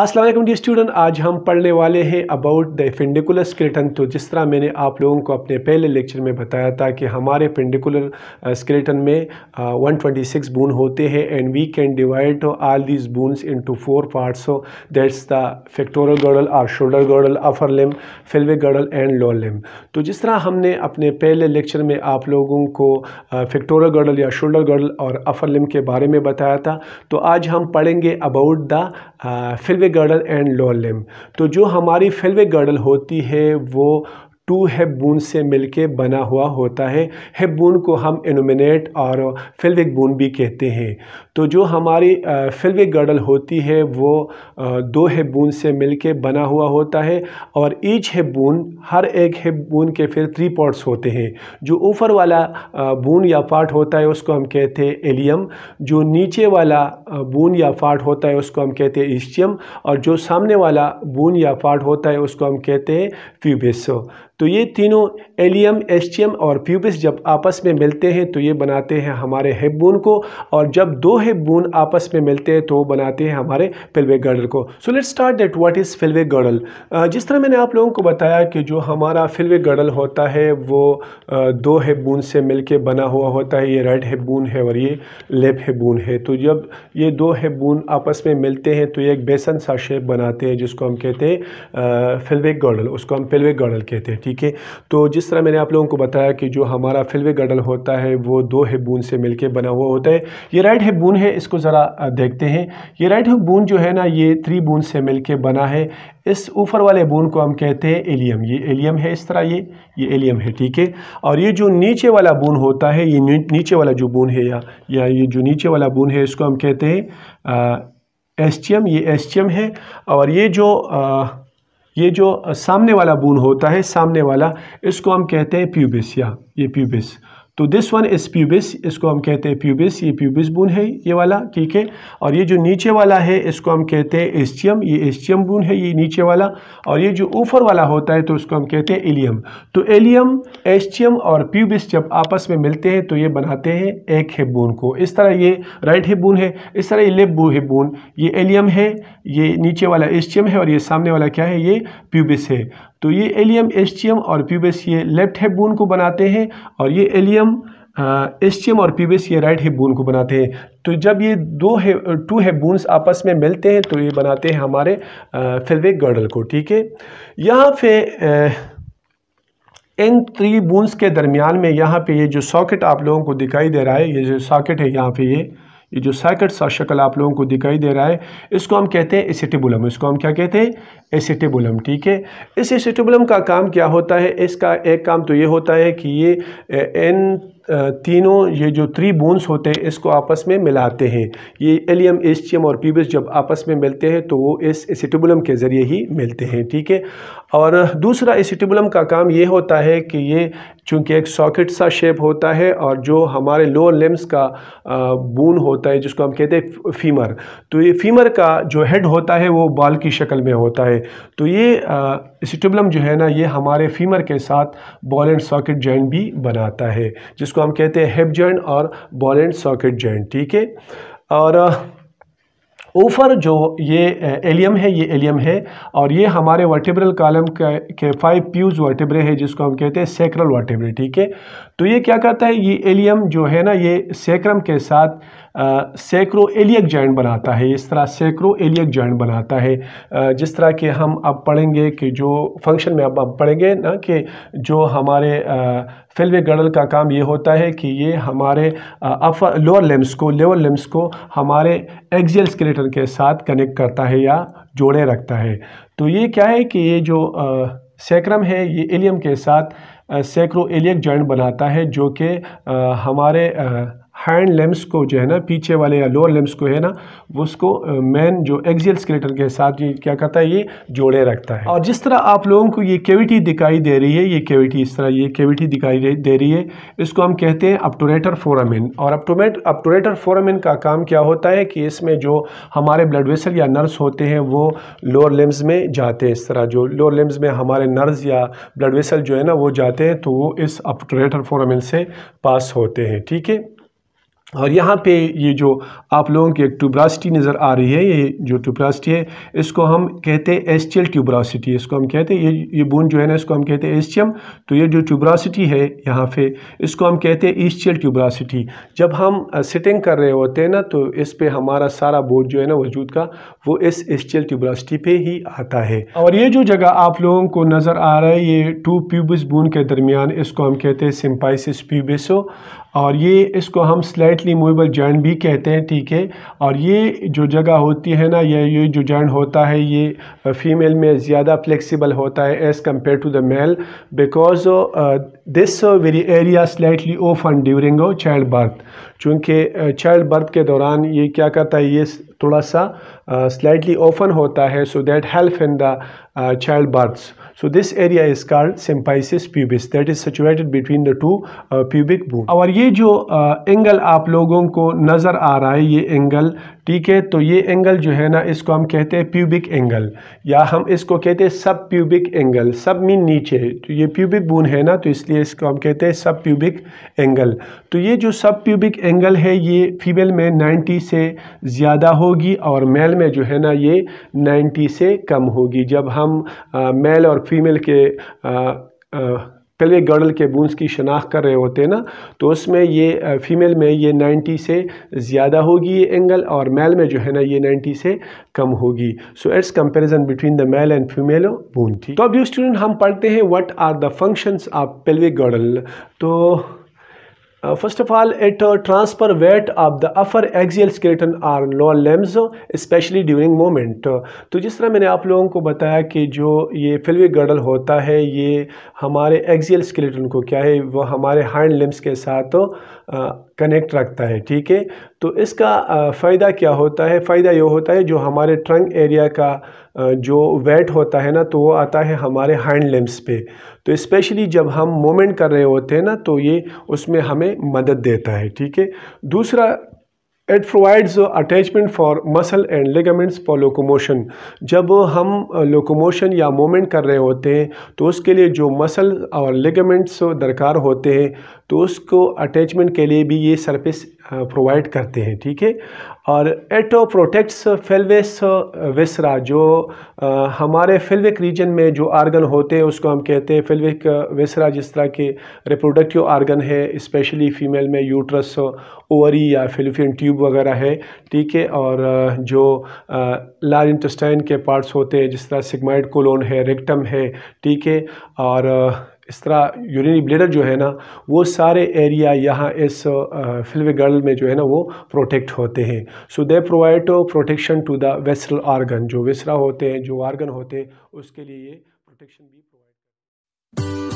Aslam dear student आज हम पढ़ने वाले हैं अबाउट द पेंडिकुलर स्केलेटन तो जिस तरह मैंने आप लोगों को अपने पहले लेक्चर में बताया था कि हमारे पेंडिकुलर स्केलेटन uh, में वन ट्वेंटी बून होते हैं and we can divide all these bones into four parts so that's the pectoral girdle और shoulder girdle upper limb pelvic girdle and lower limb तो जिस तरह हमने अपने पहले लेक्चर में आप लोगों को फैक्टोरल uh, गर्डल या शोल्डर गर्डल और अफर लिम के बारे में बताया था तो आज हम पढ़ेंगे about the pelvic girdle and lower limb तो जो हमारी फेल्विक गर्डल होती है वो टू हेबून से मिलके बना हुआ होता है हेबून को हम इनुमिनेट और फिल्विक बून भी कहते हैं तो जो हमारी फिल्विक गर्डल होती है वो दो हेबून से मिलके बना हुआ होता है और ईच हेबून हर एक हेबून के फिर थ्री पॉट्स होते हैं जो ऊपर वाला बून या पार्ट होता है उसको हम कहते हैं एलियम जो नीचे वाला बून या पार्ट होता है उसको हम कहते हैं ईस्टियम और जो सामने वाला बून या पार्ट होता है उसको हम कहते हैं फ्यूबिस तो ये तीनों एलियम एस्टियम और प्यूबिस जब आपस में मिलते हैं तो ये बनाते हैं हमारे हेपबून को और जब दो हेपबून आपस में मिलते हैं तो वो बनाते हैं हमारे फिल्वे गर्डल को so let start that what is pelvic girdle जिस तरह मैंने आप लोगों को बताया कि जो हमारा फिल्वे गर्डल होता है वो दो हेबून से मिल बना हुआ होता है ये रेड हेबून है और ये लेफ़्ट हेबून है तो जब ये दो हेबून आपस में मिलते हैं तो ये एक बेसन सा शेप बनाते हैं जिसको हम कहते हैं फिल्वे गर्डल उसको हम फिल्वे गर्डल कहते हैं ठीक ठीक है तो जिस तरह मैंने आप लोगों को बताया कि जो हमारा फिल्वे गडल होता है वो दो हेबून से मिलके बना हुआ होता है ये राइट हेबून है इसको ज़रा देखते हैं ये राइट हेबून जो है ना ये थ्री बून से मिल बना है इस ऊपर वाले बून को हम कहते हैं एलियम ये एलियम है इस तरह ये ये एलियम है ठीक है और ये जो नीचे वाला बून होता है ये नीचे वाला जो बून है या या ये जो नीचे वाला बून है इसको हम कहते हैं एस्टियम ये एस्टियम है और ये जो आ, ये जो सामने वाला बून होता है सामने वाला इसको हम कहते हैं प्यूबिस या ये प्यूबिस तो दिस वन इज़ प्यूबिस इसको हम कहते हैं प्यूबिस ये प्यूबिस बून है ये वाला ठीक है और ये जो नीचे वाला है इसको हम कहते हैं एस्टियम ये एस्टियम बून है ये नीचे वाला और ये जो ऊपर वाला होता है तो उसको हम कहते हैं एलियम तो एलियम एस्टियम और प्यूबिस जब आपस में मिलते हैं तो ये बनाते हैं एक बोन को इस तरह ये राइट बोन है इस तरह ये हिप बोन ये एलियम है ये नीचे वाला एस्टियम है और ये सामने वाला क्या है ये प्यूबिस है तो ये एलियम एस्टियम और प्यूबेस ये लेफ्ट हेप बोन को बनाते हैं और ये एलियम एस्टियम और प्यूबिस ये राइट हेप बोन को बनाते हैं तो जब ये दो है टू हेप बोन्स आपस में मिलते हैं तो ये बनाते हैं हमारे फेलवेक गर्डल को ठीक है यहाँ पे इन थ्री बोन्स के दरमियान में यहाँ पे ये जो सॉकेट आप लोगों को दिखाई दे रहा है ये जो सॉकेट है यहाँ पे ये ये जो साइकट सा शक्ल आप लोगों को दिखाई दे रहा है इसको हम कहते हैं एसिटिबुलम इसको हम क्या कहते हैं एसिटिबुलम ठीक है इस एसिटिबुलम का काम क्या होता है इसका एक काम तो ये होता है कि ये एन तीनों ये जो थ्री बोन्स होते हैं इसको आपस में मिलाते हैं ये एलियम एस्टियम और पीबस जब आपस में मिलते हैं तो वो इस एसिटिबुलम के ज़रिए ही मिलते हैं ठीक है और दूसरा इस का काम ये होता है कि ये चूँकि एक सॉकेट सा शेप होता है और जो हमारे लोअर लिम्स का बून होता है जिसको हम कहते हैं फीमर तो ये फीमर का जो हेड होता है वो बाल की शक्ल में होता है तो ये स्टिबलम जो है ना ये हमारे फीमर के साथ बॉल एंड सॉकेट जॉइंट भी बनाता है जिसको हम कहते हैं हेप जॉइंट और बॉल एंड सॉकेट जॉइंट ठीक है और ऊपर जो ये एलियम है ये एलियम है और ये हमारे वर्टिब्रल कॉलम के फाइव प्यूज वर्टिब्रे है जिसको हम कहते हैं सेक्रल वर्टिब्रे ठीक है तो ये क्या कहता है ये एलियम जो है ना ये सेक्रम के साथ सैक्रो एलियक जॉइंट बनाता है इस तरह सैक्रो एलियक जॉइंट बनाता है जिस तरह के हम अब पढ़ेंगे कि जो फंक्शन में अब अब पढ़ेंगे ना कि जो हमारे फिल्वे गर्डल का काम ये होता है कि ये हमारे अपर लोअर लिम्स को लोअर लिम्स को हमारे एक्जियल स्केलेटन के साथ कनेक्ट करता है या जोड़े रखता है तो ये क्या है कि ये जो सैक्रम है ये एलियम के साथ सैक्रो एलियक जॉइंट बनाता है जो कि हमारे आ, हैंड लेम्स को जो है ना पीछे वाले या लोअर लेम्स को है ना उसको मैन जो एक्जियल स्केलेटन के साथ ये क्या करता है ये जोड़े रखता है और जिस तरह आप लोगों को ये केविटी दिखाई दे रही है ये केविटी इस तरह ये केविटी दिखाई दे रही है इसको हम कहते हैं अपटोरेटर फोरामिन और अपटोमेट अपटोरेटर फोरामिन का काम क्या होता है कि इसमें जो हमारे ब्लड वेसल या नर्व्स होते हैं वो लोअर लेम्स में जाते हैं इस तरह जो लोअर लेम्स में हमारे नर्व्स या ब्लड वेसल जो है ना वो जाते हैं तो वो इस अपटोरेटर फोरामिन से पास होते हैं ठीक है और यहाँ पे ये जो आप लोगों की एक ट्यूब्रासिटी नज़र आ रही है ये जो ट्यूब्रासिटी है इसको हम कहते हैं एस्टियल ट्यूब्रासिटी इसको हम कहते हैं ये ये बोन जो है ना इसको हम कहते हैं एस्टियम तो ये जो ट्यूब्रासिटी है यहाँ पे इसको हम कहते हैं ईस्टियल ट्यूब्रासिटी जब हम सिटिंग कर रहे होते हैं ना तो इस पर हमारा सारा बोर्ड जो है ना वजूद का वो इस एस्टियल ट्यूब्रासिटी पर ही आता है और ये जो जगह आप लोगों को नज़र आ रहा है ये टू प्यूबिस बोन के दरमियान इसको हम कहते हैं सिम्पाइसिस प्यूबिसो और ये इसको हम स्लाइटली मूवेबल जॉइंट भी कहते हैं ठीक है और ये जो जगह होती है ना ये ये जो जॉइंट होता है ये फीमेल में ज़्यादा फ्लेक्सिबल होता है as compare to the male because this very area slightly open during child birth चूँकि चाइल्ड बर्थ के दौरान ये क्या करता है ये थोड़ा सा स्लाइटली uh, ओपन होता है so that help in the child births so this area is called symphysis pubis that is situated between the two pubic bone और ये जो एंगल uh, आप लोगों को नज़र आ रहा है ये एंगल ठीक है तो ये एंगल जो है ना इसको हम कहते हैं प्यूबिक एंगल या हम इसको कहते हैं सब प्यूबिक एंगल सब मीन नीचे तो ये प्यूबिक बून है ना तो इसलिए इसको हम कहते हैं सब प्यूबिक एंगल तो ये जो सब प्यूबिक एंगल है ये फीमेल में 90 से ज़्यादा होगी और मेल में जो है ना ये 90 से कम होगी जब हम आ, मेल और फीमेल के आ, आ, पेल्विक गर्डल के बूंस की शनाख्त कर रहे होते हैं ना तो उसमें ये फ़ीमेल में ये 90 से ज़्यादा होगी ये एंगल और मेल में जो है ना ये 90 से कम होगी so it's comparison between the male and female bones थी तो अब जो स्टूडेंट हम पढ़ते हैं what are the functions of pelvic girdle तो first of all it transfer weight of the upper upper skeleton or lower limbs especially during moment तो जिस तरह मैंने आप लोगों को बताया कि जो ये फिल्वी गर्डल होता है ये हमारे एक्सियल स्केलेटन को क्या है वो हमारे हैंड लिम्स के साथ कनेक्ट uh, रखता है ठीक है तो इसका uh, फ़ायदा क्या होता है फ़ायदा ये होता है जो हमारे ट्रंक एरिया का uh, जो वेट होता है ना तो वो आता है हमारे हैंड लिम्स पे तो स्पेशली जब हम मोमेंट कर रहे होते हैं ना तो ये उसमें हमें में मदद देता है ठीक है दूसरा it provides attachment for muscle and ligaments for locomotion जब हम लोकोमोशन या मोमेंट कर रहे होते हैं तो उसके लिए जो मसल और लेगामेंट्स दरकार होते हैं तो उसको अटैचमेंट के लिए भी ये सर्विस प्रोवाइड करते हैं ठीक है और एटो प्रोटेक्ट्स फेलवेस वेसरा जो हमारे फेलविक रीजन में जो आर्गन होते हैं उसको हम कहते हैं फेलविक वेसरा जिस तरह के रिप्रोडक्टिव आर्गन है स्पेशली फीमेल में यूट्रस ओवरी या फिलिफियन ट्यूब वगैरह है ठीक है और जो लार इंटस्टाइन के पार्ट्स होते हैं जिस तरह सिगमाइड कोलोन है रेक्टम है ठीक है और इस तरह यूरिनी ब्लेडर जो है ना वो सारे एरिया यहाँ इस फिल्वे गर्ल में जो है ना वो प्रोटेक्ट होते हैं so they provide protection to the visceral organ जो वेसरा होते हैं जो आर्गन होते हैं उसके लिए ये प्रोटेक्शन भी प्रोवाइड